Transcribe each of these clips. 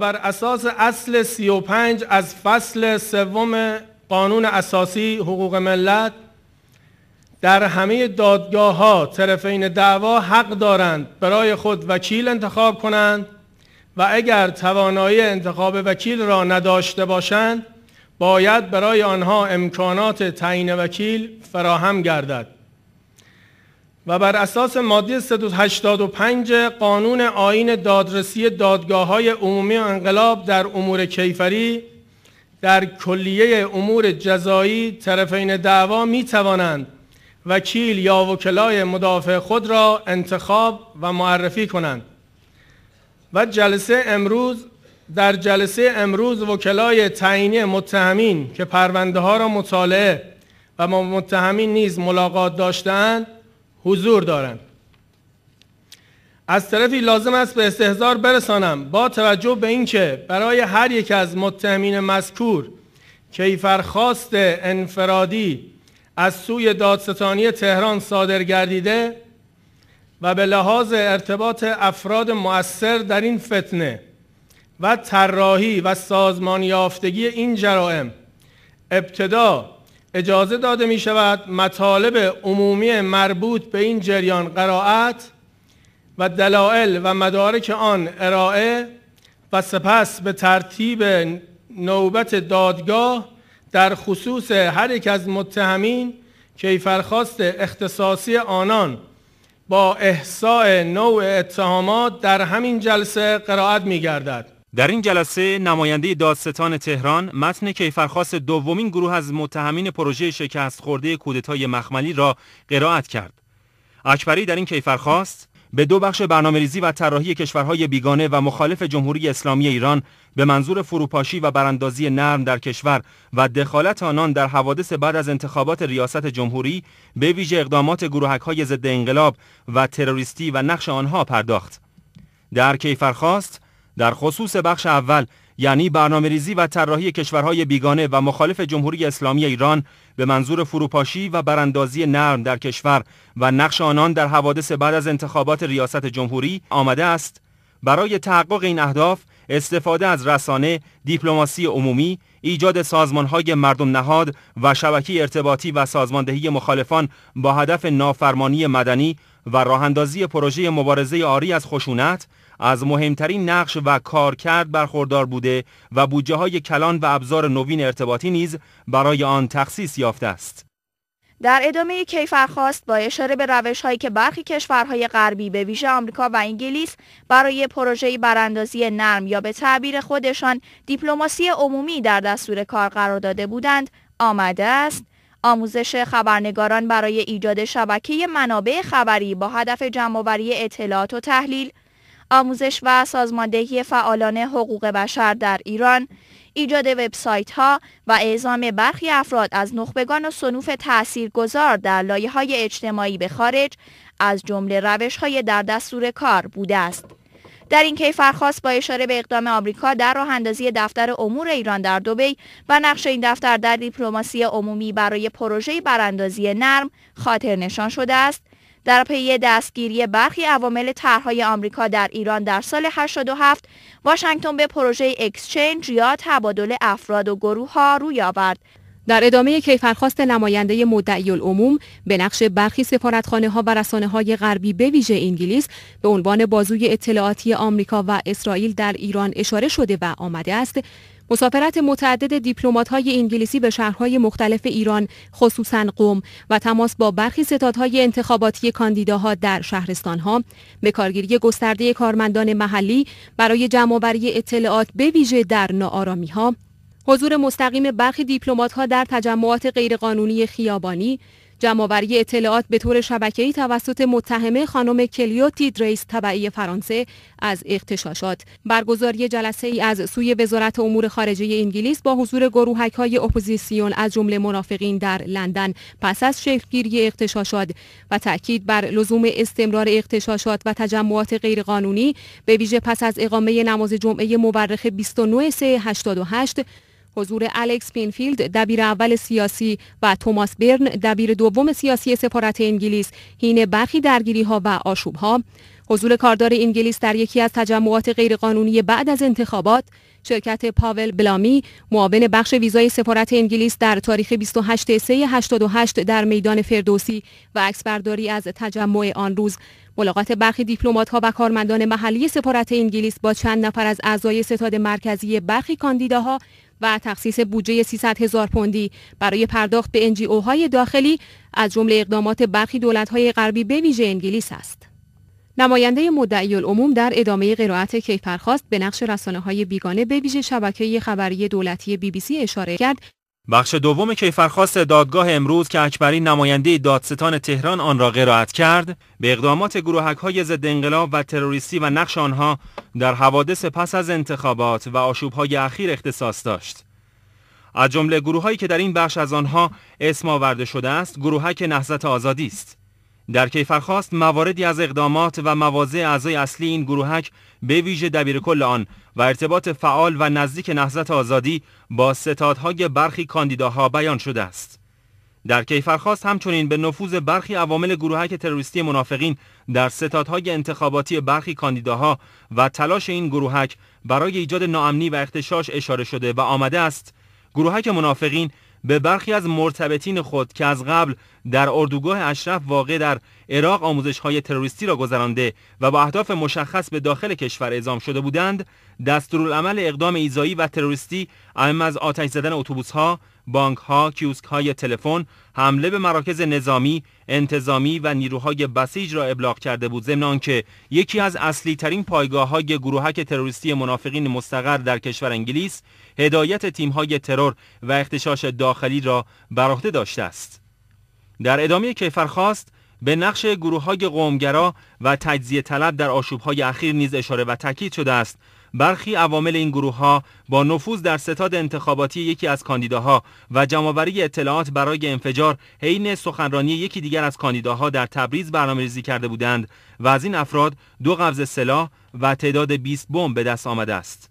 بر اساس اصل 35 از فصل سوم قانون اساسی حقوق ملت در همه دادگاه ها طرفین دعوا حق دارند برای خود وکیل انتخاب کنند و اگر توانایی انتخاب وکیل را نداشته باشند باید برای آنها امکانات تعیین وکیل فراهم گردد و بر اساس ماده 185 قانون آین دادرسی دادگاه های عمومی انقلاب در امور کیفری در کلیه امور جزایی طرفین دعوا می توانند وکیل یا وکلای مدافع خود را انتخاب و معرفی کنند و جلسه امروز در جلسه امروز وکلای تعینی متهمین که پرونده ها را مطالعه و متهمین نیز ملاقات داشتند حضور دارند از طرفی لازم است به استهزار برسانم با توجه به اینکه برای هر یک از متهمین مذکور کیفرخواست انفرادی از سوی دادستانی تهران صادر گردیده و به لحاظ ارتباط افراد مؤثر در این فتنه و طراحی و سازمان یافتگی این جرائم ابتدا اجازه داده می شود مطالب عمومی مربوط به این جریان قرائت و دلائل و مدارک آن ارائه و سپس به ترتیب نوبت دادگاه در خصوص هر یک از متهمین کیفرخواست اختصاصی آنان با احصاء نوع اتهامات در همین جلسه قرائت می گردد در این جلسه نماینده دادستان تهران متن کیفرخواست دومین گروه از متهمین پروژه شکست خورده کودتای مخملی را قرائت کرد. اکبری در این کیفرخواست به دو بخش ریزی و طراحی کشورهای بیگانه و مخالف جمهوری اسلامی ایران به منظور فروپاشی و براندازی نرم در کشور و دخالت آنان در حوادث بعد از انتخابات ریاست جمهوری به ویژه اقدامات های ضد انقلاب و تروریستی و نقش آنها پرداخت. در کیفرخواست در خصوص بخش اول یعنی برنامه ریزی و طراحی کشورهای بیگانه و مخالف جمهوری اسلامی ایران به منظور فروپاشی و براندازی نرم در کشور و نقش آنان در حوادث بعد از انتخابات ریاست جمهوری آمده است برای تحقق این اهداف استفاده از رسانه، دیپلماسی عمومی، ایجاد سازمانهای مردم نهاد و شبکی ارتباطی و سازماندهی مخالفان با هدف نافرمانی مدنی و راهندازی پروژه مبارزه آری از خشونت از مهمترین نقش و کارکرد برخوردار بوده و بودجه های کلان و ابزار نوین ارتباطی نیز برای آن تخصیص یافته است. در ادامه کیفرخواست با اشاره به روش هایی که برخی کشورهای غربی به ویژه آمریکا و انگلیس برای پروژه براندازی نرم یا به تعبیر خودشان دیپلماسی عمومی در دستور کار قرار داده بودند آمده است آموزش خبرنگاران برای ایجاد شبکه منابع خبری با هدف جمعآوری اطلاعات و تحلیل آموزش و سازماندهی فعالان حقوق بشر در ایران، ایجاد وبسایت ها و اعزام برخی افراد از نخبگان و صنوف گذار در لایه های اجتماعی به خارج از جمله روش های در دستور کار بوده است. در این کیفرخواست با اشاره به اقدام آمریکا در راه اندازی دفتر امور ایران در دوبی و نقش این دفتر در دیپلماسی عمومی برای پروژه براندازی نرم خاطر نشان شده است در پی دستگیری برخی عوامل طرحهای آمریکا در ایران در سال 87 واشنگتن به پروژه اکسچنج یا تبادل افراد و گروه ها روی آورد در ادامه کیفرخواست نماینده مدعی العموم به نقش برخی سفارتخانه ها و رسانه های غربی به ویژه انگلیس به عنوان بازوی اطلاعاتی آمریکا و اسرائیل در ایران اشاره شده و آمده است مسافرت متعدد های انگلیسی به شهرهای مختلف ایران خصوصا قوم و تماس با برخی ستادهای انتخاباتی کاندیداها در شهرستانها به کارگیری گسترده کارمندان محلی برای جمعآوری اطلاعات به ویژه در ها، حضور مستقیم برخی دیپلمات‌ها در تجمعات غیرقانونی خیابانی جمعآوری اطلاعات به طور شبکه‌ای توسط متهمه خانم کلیوتی دریس طبعی فرانسه از اختشاشات برگزاری جلسه ای از سوی وزارت امور خارجه انگلیس با حضور گروهک های اپوزیسیون از جمله منافقین در لندن پس از شکلگیری اختشاشات و تاکید بر لزوم استمرار اختشاشات و تجمعات غیرقانونی به ویژه پس از اقامه نماز جمعه مورخ 29 س88، حضور الکس پینفیلد دبیر اول سیاسی و توماس برن دبیر دوم سیاسی سفارت انگلیس حین برخی درگیری ها و آشوب ها حضور کاردار انگلیس در یکی از تجمعات غیرقانونی بعد از انتخابات شرکت پاول بلامی معاون بخش ویزای سفارت انگلیس در تاریخ 28 سه 88 در میدان فردوسی و عکسبرداری از تجمع آن روز ملاقات برخی دیپلمات ها و کارمندان محلی سفارت انگلیس با چند نفر از اعضای ستاد مرکزی برخی کاندیداها و تخصیص بودجه 300 هزار پوندی برای پرداخت به انجی های داخلی از جمله اقدامات برخی دولت‌های غربی به ویژه انگلیس است. نماینده مدعی العموم در ادامه قرائت کیفرخواست به نقش رسانه های بیگانه به ویژه شبکه خبری دولتی بی بی سی اشاره کرد بخش دوم کیفرخواست دادگاه امروز که اکبرین نماینده دادستان تهران آن را قرائت کرد به اقدامات گروهک های ضد انقلاب و تروریستی و نقش آنها در حوادث پس از انتخابات و آشوب های اخیر اختصاص داشت از جمله گروههایی که در این بخش از آنها اسم آورده شده است گروهک نهضت آزادی است در کیفرخواست مواردی از اقدامات و مواضع اعضای اصلی این گروهک به ویژه کل آن و ارتباط فعال و نزدیک نهضت آزادی با ستادهای برخی کاندیداها بیان شده است. در کیفرخواست همچنین به نفوذ برخی عوامل گروهک تروریستی منافقین در ستادهای انتخاباتی برخی کاندیداها و تلاش این گروهک برای ایجاد ناامنی و اختشاش اشاره شده و آمده است گروهک منافقین به برخی از مرتبطین خود که از قبل در اردوگاه اشرف واقع در عراق آموزش های تروریستی را گذرانده و با اهداف مشخص به داخل کشور اعزام شده بودند دستورالعمل اقدام ایزایی و تروریستی اهم از آتش زدن ها بانک ها، کیوسک های تلفن، حمله به مراکز نظامی، انتظامی و نیروهای بسیج را ابلاغ کرده بود ضمن که یکی از اصلی ترین پایگاه های گروهک تروریستی منافقین مستقر در کشور انگلیس هدایت تیم های ترور و اختشاش داخلی را بر عهده داشته است. در ادامه کیفرخواست به نقش گروه های قومگرا و تجزیه طلب در آشوب های اخیر نیز اشاره و تاکید شده است برخی عوامل این گروه ها با نفوذ در ستاد انتخاباتی یکی از کاندیداها و جمعآوری اطلاعات برای انفجار حین سخنرانی یکی دیگر از کاندیداها در تبریز برنامه‌ریزی کرده بودند و از این افراد دو قبض سلاح و تعداد 20 بمب به دست آمده است.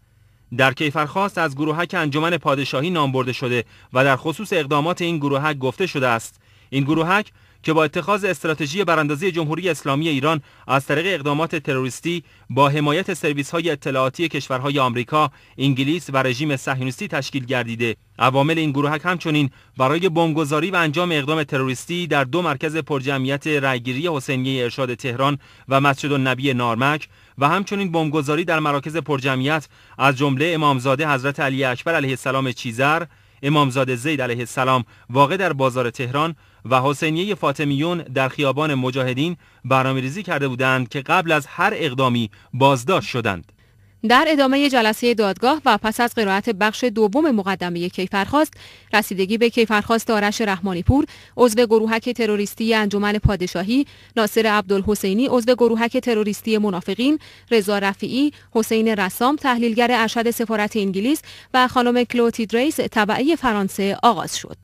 در کیفرخواست از گروهک انجمن پادشاهی نام برده شده و در خصوص اقدامات این گروهک گفته شده است این گروهک که با اتخاذ استراتژی براندازی جمهوری اسلامی ایران از طریق اقدامات تروریستی با حمایت سرویس های اطلاعاتی کشورهای آمریکا، انگلیس و رژیم صهیونیستی تشکیل گردیده. عوامل این گروهک همچنین برای بمبگذاری و انجام اقدام تروریستی در دو مرکز پرجمعیت رأیگیری حسینیه ارشاد تهران و مسجد النبی نارمک و همچنین بمبگذاری در مراکز پرجمعیت از جمله امامزاده حضرت علی اکبر علیه السلام چیزر، امامزاده زید علیه السلام واقع در بازار تهران و حسینیه فاطمیون در خیابان مجاهدین برنامه‌ریزی کرده بودند که قبل از هر اقدامی بازداشت شدند. در ادامه جلسه دادگاه و پس از قرائت بخش دوم مقدمه کیفرخواست رسیدگی به کیفرخواست آرش رحمانی پور عضو گروهک تروریستی انجمن پادشاهی ناصر عبدالحسینی عضو گروهک تروریستی منافقین رضا رفیعی حسین رسام تحلیلگر ارشد سفارت انگلیس و خانم کلوتی دریس تبعی فرانسه آغاز شد